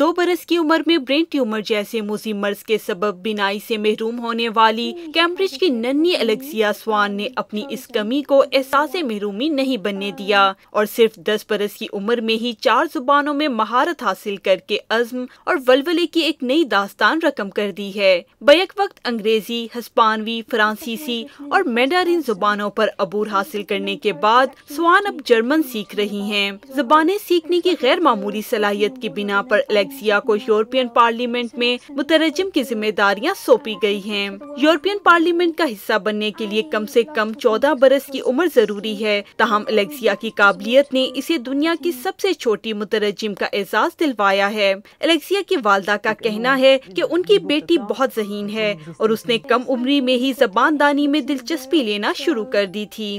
दो बरस की उम्र में ब्रेन ट्यूमर जैसे मोजी मर्ज के सबब बिनाई से महरूम होने वाली कैम्ब्रिज की नन्नी अलेक्सिया स्वान ने अपनी इस कमी को एहसास महरूमी नहीं बनने दिया और सिर्फ दस बरस की उम्र में ही चार जुबानों में महारत हासिल करके अज़्म और वलवले की एक नई दास्तान रकम कर दी है बैक वक्त अंग्रेजी हस्पानवी फ्रांसीसी और मेडारिन जुबानों पर अबूर हासिल करने के बाद स्वान अब जर्मन सीख रही है जुबान सीखने की गैर मामूली सलाहियत की बिना आरोप अलेक्सिया को यूरोपियन पार्लियामेंट में मुतरजम की जिम्मेदारियां सौंपी गई हैं। यूरोपियन पार्लियामेंट का हिस्सा बनने के लिए कम से कम 14 बरस की उम्र जरूरी है तहम अलेक्सिया की काबिलियत ने इसे दुनिया की सबसे छोटी मुतरजम का एजाज दिलवाया है अलेक्सिया की वालदा का कहना है की उनकी बेटी बहुत जहीन है और उसने कम उम्री में ही जबानदानी में दिलचस्पी लेना शुरू कर दी थी